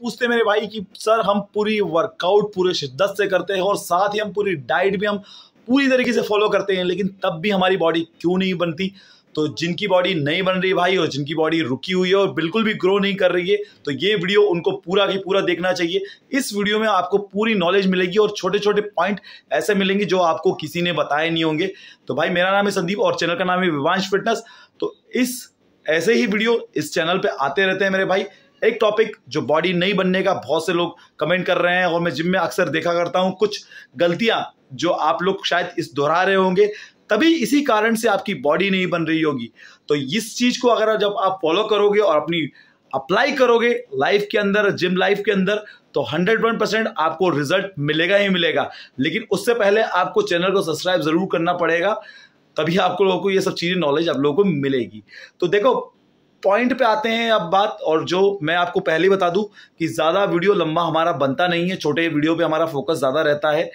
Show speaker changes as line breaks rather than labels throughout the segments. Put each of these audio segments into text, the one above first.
पूछते मेरे भाई कि सर हम पूरी वर्कआउट पूरे शिद्दत से करते हैं और साथ ही हम पूरी डाइट भी हम पूरी तरीके से फॉलो करते हैं लेकिन तब भी हमारी बॉडी क्यों नहीं बनती तो जिनकी बॉडी नहीं बन रही भाई और जिनकी बॉडी रुकी हुई है और बिल्कुल भी ग्रो नहीं कर रही है तो ये वीडियो उनको पूरा की पूरा देखना चाहिए इस वीडियो में आपको पूरी नॉलेज मिलेगी और छोटे छोटे पॉइंट ऐसे मिलेंगे जो आपको किसी ने बताए नहीं होंगे तो भाई मेरा नाम है संदीप और चैनल का नाम है विवांश फिटनेस तो इस ऐसे ही वीडियो इस चैनल पर आते रहते हैं मेरे भाई एक टॉपिक जो बॉडी नहीं बनने का बहुत से लोग कमेंट कर रहे हैं और मैं जिम में अक्सर देखा करता हूं कुछ गलतियां जो आप लोग शायद इस दोहरा रहे होंगे तभी इसी कारण से आपकी बॉडी नहीं बन रही होगी तो इस चीज़ को अगर जब आप फॉलो करोगे और अपनी अप्लाई करोगे लाइफ के अंदर जिम लाइफ के अंदर तो 101 परसेंट आपको रिजल्ट मिलेगा ही मिलेगा लेकिन उससे पहले आपको चैनल को सब्सक्राइब जरूर करना पड़ेगा तभी आपको लोगों को ये सब चीज़ें नॉलेज आप लोगों को मिलेगी तो देखो पॉइंट पे आते हैं अब बात और जो मैं आपको पहले बता दूं कि ज़्यादा वीडियो लंबा हमारा बनता नहीं है छोटे वीडियो पे हमारा फोकस ज़्यादा रहता है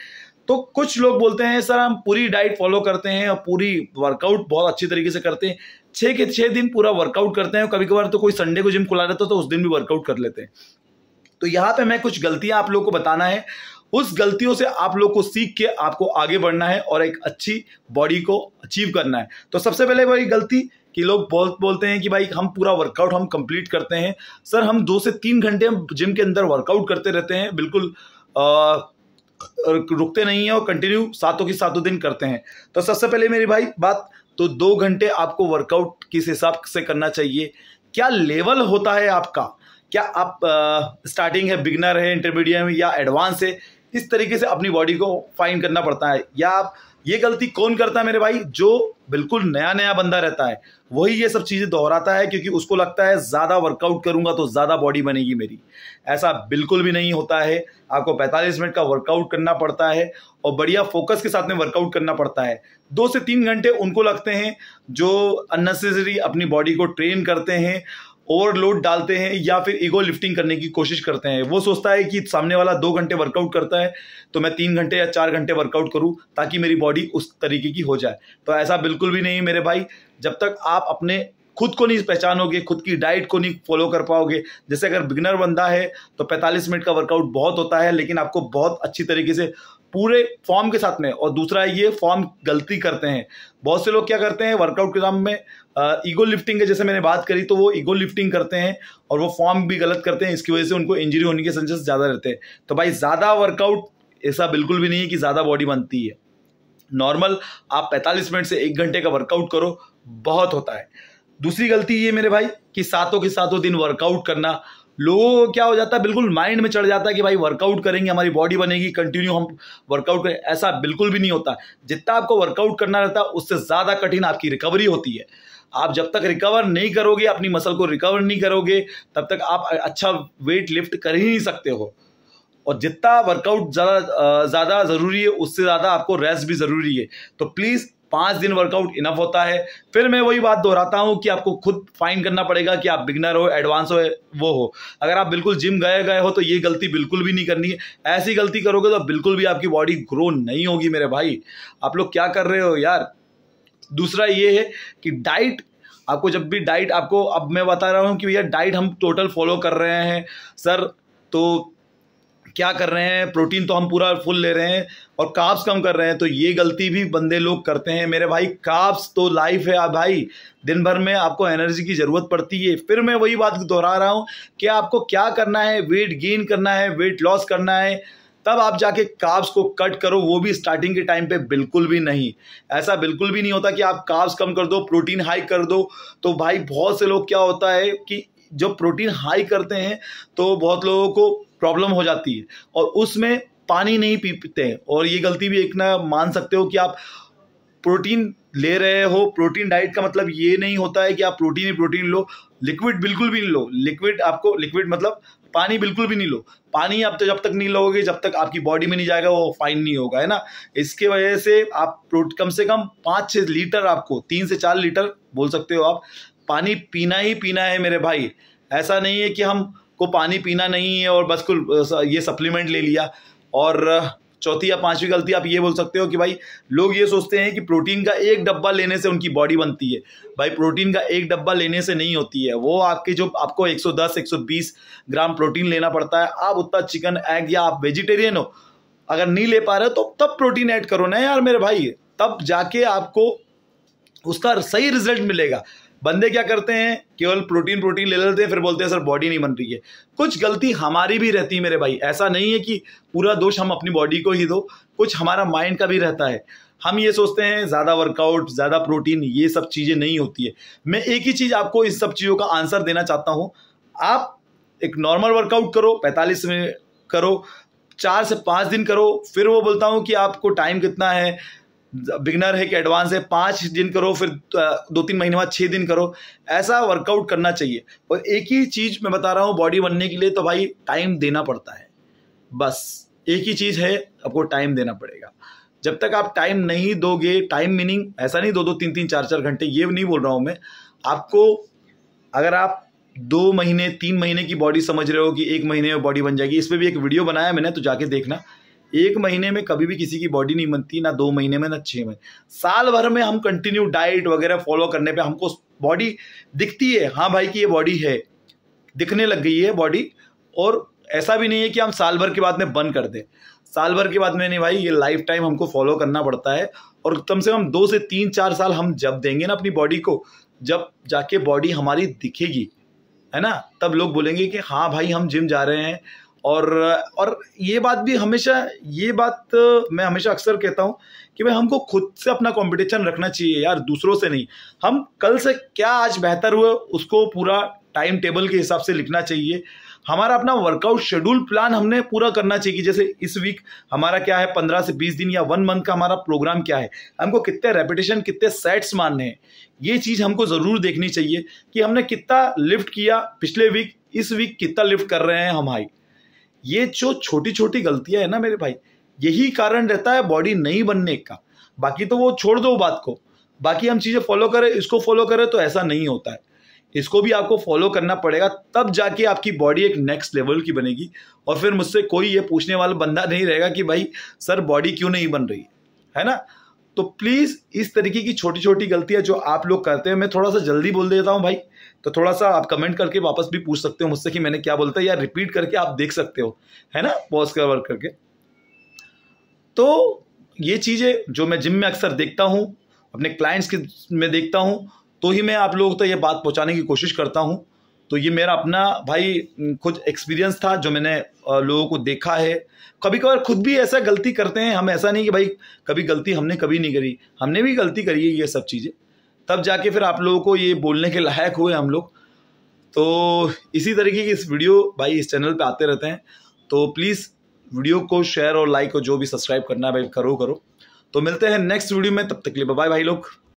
तो कुछ लोग बोलते हैं सर हम पूरी डाइट फॉलो करते हैं और पूरी वर्कआउट बहुत अच्छी तरीके से करते हैं छः के छः दिन पूरा वर्कआउट करते हैं कभी कभार तो कोई संडे को जिम खुला रहता है तो उस दिन भी वर्कआउट कर लेते हैं तो यहाँ पे मैं कुछ गलतियां आप लोग को बताना है उस गलतियों से आप लोग को सीख के आपको आगे बढ़ना है और एक अच्छी बॉडी को अचीव करना है तो सबसे पहले वही गलती कि लोग बहुत बोलते हैं कि भाई हम पूरा वर्कआउट हम कंप्लीट करते हैं सर हम दो से तीन घंटे हम जिम के अंदर वर्कआउट करते रहते हैं बिल्कुल आ, रुकते नहीं हैं और कंटिन्यू सातों की सातों दिन करते हैं तो सबसे पहले मेरे भाई बात तो दो घंटे आपको वर्कआउट किस हिसाब से करना चाहिए क्या लेवल होता है आपका क्या आप आ, स्टार्टिंग है बिगनर है इंटरमीडिएट या एडवांस है इस तरीके से अपनी बॉडी को फाइन करना पड़ता है या आप ये गलती कौन करता है मेरे भाई जो बिल्कुल नया नया बंदा रहता है वही ये सब चीज़ें दोहराता है क्योंकि उसको लगता है ज़्यादा वर्कआउट करूंगा तो ज़्यादा बॉडी बनेगी मेरी ऐसा बिल्कुल भी नहीं होता है आपको 45 मिनट का वर्कआउट करना पड़ता है और बढ़िया फोकस के साथ में वर्कआउट करना पड़ता है दो से तीन घंटे उनको लगते हैं जो अननेसेसरी अपनी बॉडी को ट्रेन करते हैं ओवरलोड डालते हैं या फिर ईगो लिफ्टिंग करने की कोशिश करते हैं वो सोचता है कि सामने वाला दो घंटे वर्कआउट करता है तो मैं तीन घंटे या चार घंटे वर्कआउट करूँ ताकि मेरी बॉडी उस तरीके की हो जाए तो ऐसा बिल्कुल भी नहीं मेरे भाई जब तक आप अपने खुद को नहीं पहचानोगे खुद की डाइट को नहीं फॉलो कर पाओगे जैसे अगर बिगनर बंदा है तो 45 मिनट का वर्कआउट बहुत होता है लेकिन आपको बहुत अच्छी तरीके से पूरे फॉर्म के साथ में और दूसरा ये फॉर्म गलती करते हैं बहुत से लोग क्या करते हैं वर्कआउट के नाम में ईगो लिफ्टिंग है जैसे मैंने बात करी तो वो ईगो लिफ्टिंग करते हैं और वो फॉर्म भी गलत करते हैं इसकी वजह से उनको इंजरी होने के चांसेस ज़्यादा रहते हैं तो भाई ज़्यादा वर्कआउट ऐसा बिल्कुल भी नहीं है कि ज़्यादा बॉडी बनती है नॉर्मल आप 45 मिनट से एक घंटे का वर्कआउट करो बहुत होता है दूसरी गलती ये मेरे भाई कि सातों के सातों दिन वर्कआउट करना लोगों को क्या हो जाता है बिल्कुल माइंड में चढ़ जाता है कि भाई वर्कआउट करेंगे हमारी बॉडी बनेगी कंटिन्यू हम वर्कआउट करें ऐसा बिल्कुल भी नहीं होता जितना आपको वर्कआउट करना रहता है उससे ज़्यादा कठिन आपकी रिकवरी होती है आप जब तक रिकवर नहीं करोगे अपनी मसल को रिकवर नहीं करोगे तब तक आप अच्छा वेट लिफ्ट कर ही नहीं सकते हो और जितना वर्कआउट ज़्यादा ज़्यादा ज़रूरी है उससे ज़्यादा आपको रेस्ट भी ज़रूरी है तो प्लीज़ पाँच दिन वर्कआउट इनफ होता है फिर मैं वही बात दोहराता हूँ कि आपको खुद फाइन करना पड़ेगा कि आप बिगनर हो एडवांस हो वो हो अगर आप बिल्कुल जिम गए गए हो तो ये गलती बिल्कुल भी नहीं करनी है ऐसी गलती करोगे तो बिल्कुल भी आपकी बॉडी ग्रो नहीं होगी मेरे भाई आप लोग क्या कर रहे हो यार दूसरा ये है कि डाइट आपको जब भी डाइट आपको अब मैं बता रहा हूँ कि भैया डाइट हम टोटल फॉलो कर रहे हैं सर तो क्या कर रहे हैं प्रोटीन तो हम पूरा फुल ले रहे हैं और काप्स कम कर रहे हैं तो ये गलती भी बंदे लोग करते हैं मेरे भाई काप्स तो लाइफ है आप भाई दिन भर में आपको एनर्जी की ज़रूरत पड़ती है फिर मैं वही बात दोहरा रहा हूँ कि आपको क्या करना है वेट गेन करना है वेट लॉस करना है तब आप जाके काब्स को कट करो वो भी स्टार्टिंग के टाइम पे बिल्कुल भी नहीं ऐसा बिल्कुल भी नहीं होता कि आप काब्स कम कर दो प्रोटीन हाई कर दो तो भाई बहुत से लोग क्या होता है कि जब प्रोटीन हाई करते हैं तो बहुत लोगों को प्रॉब्लम हो जाती है और उसमें पानी नहीं पीते हैं और ये गलती भी एक ना मान सकते हो कि आप प्रोटीन ले रहे हो प्रोटीन डाइट का मतलब ये नहीं होता है कि आप प्रोटीन ही प्रोटीन लो लिक्विड बिल्कुल भी नहीं लो लिक्विड आपको लिक्विड मतलब पानी बिल्कुल भी नहीं लो पानी आप तो जब तक नहीं लोगे जब तक आपकी बॉडी में नहीं जाएगा वो फाइन नहीं होगा है ना इसके वजह से आप कम से कम पाँच छः लीटर आपको तीन से चार लीटर बोल सकते हो आप पानी पीना ही पीना है मेरे भाई ऐसा नहीं है कि हम को पानी पीना नहीं है और बस कुल ये सप्लीमेंट ले लिया और चौथी या पांचवी गलती आप ये बोल सकते हो कि भाई लोग ये सोचते हैं कि प्रोटीन का एक डब्बा लेने से उनकी बॉडी बनती है भाई प्रोटीन का एक डब्बा लेने से नहीं होती है वो आपके जो आपको 110 120 ग्राम प्रोटीन लेना पड़ता है आप उतना चिकन एग या आप वेजिटेरियन हो अगर नहीं ले पा रहे हो तो तब प्रोटीन ऐड करो ना यार मेरे भाई तब जाके आपको उसका सही रिजल्ट मिलेगा बंदे क्या करते हैं केवल प्रोटीन प्रोटीन ले लेते हैं फिर बोलते हैं सर बॉडी नहीं बन रही है कुछ गलती हमारी भी रहती है मेरे भाई ऐसा नहीं है कि पूरा दोष हम अपनी बॉडी को ही दो कुछ हमारा माइंड का भी रहता है हम ये सोचते हैं ज़्यादा वर्कआउट ज़्यादा प्रोटीन ये सब चीज़ें नहीं होती है मैं एक ही चीज़ आपको इन सब चीज़ों का आंसर देना चाहता हूँ आप एक नॉर्मल वर्कआउट करो पैंतालीस मिनट करो चार से पाँच दिन करो फिर वो बोलता हूँ कि आपको टाइम कितना है बिगनर है कि एडवांस है पाँच दिन करो फिर दो तीन महीने बाद छः दिन करो ऐसा वर्कआउट करना चाहिए और एक ही चीज़ मैं बता रहा हूँ बॉडी बनने के लिए तो भाई टाइम देना पड़ता है बस एक ही चीज़ है आपको टाइम देना पड़ेगा जब तक आप टाइम नहीं दोगे टाइम मीनिंग ऐसा नहीं दो दो तीन तीन चार चार घंटे ये नहीं बोल रहा हूँ मैं आपको अगर आप दो महीने तीन महीने की बॉडी समझ रहे हो कि एक महीने में बॉडी बन जाएगी इस पर भी एक वीडियो बनाया मैंने तो जाके देखना एक महीने में कभी भी किसी की बॉडी नहीं बनती ना दो महीने में ना छः महीने साल भर में हम कंटिन्यू डाइट वगैरह फॉलो करने पे हमको बॉडी दिखती है हाँ भाई की ये बॉडी है दिखने लग गई है बॉडी और ऐसा भी नहीं है कि हम साल भर के बाद में बंद कर दें साल भर के बाद में नहीं भाई ये लाइफ टाइम हमको फॉलो करना पड़ता है और कम से कम दो से तीन चार साल हम जब देंगे ना अपनी बॉडी को जब जाके बॉडी हमारी दिखेगी है ना तब लोग बोलेंगे कि हाँ भाई हम जिम जा रहे हैं और और ये बात भी हमेशा ये बात मैं हमेशा अक्सर कहता हूँ कि भाई हमको खुद से अपना कंपटीशन रखना चाहिए यार दूसरों से नहीं हम कल से क्या आज बेहतर हुए उसको पूरा टाइम टेबल के हिसाब से लिखना चाहिए हमारा अपना वर्कआउट शेड्यूल प्लान हमने पूरा करना चाहिए कि जैसे इस वीक हमारा क्या है पंद्रह से बीस दिन या वन मंथ का हमारा प्रोग्राम क्या है हमको कितने रेपिटेशन कितने सेट्स मानने हैं ये चीज़ हमको ज़रूर देखनी चाहिए कि हमने कितना लिफ्ट किया पिछले वीक इस वीक कितना लिफ्ट कर रहे हैं हम हाई ये जो छोटी छोटी गलतियां है ना मेरे भाई यही कारण रहता है बॉडी नहीं बनने का बाकी तो वो छोड़ दो बात को बाकी हम चीज़ें फॉलो करें इसको फॉलो करें तो ऐसा नहीं होता है इसको भी आपको फॉलो करना पड़ेगा तब जाके आपकी बॉडी एक नेक्स्ट लेवल की बनेगी और फिर मुझसे कोई ये पूछने वाला बंदा नहीं रहेगा कि भाई सर बॉडी क्यों नहीं बन रही है ना तो प्लीज़ इस तरीके की छोटी छोटी गलतियाँ जो आप लोग करते हैं मैं थोड़ा सा जल्दी बोल देता हूँ भाई तो थोड़ा सा आप कमेंट करके वापस भी पूछ सकते हो मुझसे कि मैंने क्या बोलता है या रिपीट करके आप देख सकते हो है ना पॉज कर वर्क करके तो ये चीज़ें जो मैं जिम में अक्सर देखता हूँ अपने क्लाइंट्स के में देखता हूँ तो ही मैं आप लोगों तक तो ये बात पहुँचाने की कोशिश करता हूँ तो ये मेरा अपना भाई खुद एक्सपीरियंस था जो मैंने लोगों को देखा है कभी कभार खुद भी ऐसा गलती करते हैं हम ऐसा नहीं कि भाई कभी गलती हमने कभी नहीं करी हमने भी गलती करी है ये सब चीज़ें तब जाके फिर आप लोगों को ये बोलने के लायक हुए हम लोग तो इसी तरीके की इस वीडियो भाई इस चैनल पे आते रहते हैं तो प्लीज़ वीडियो को शेयर और लाइक और जो भी सब्सक्राइब करना है भाई करो करो तो मिलते हैं नेक्स्ट वीडियो में तब तक के लिए बाय भाई लोग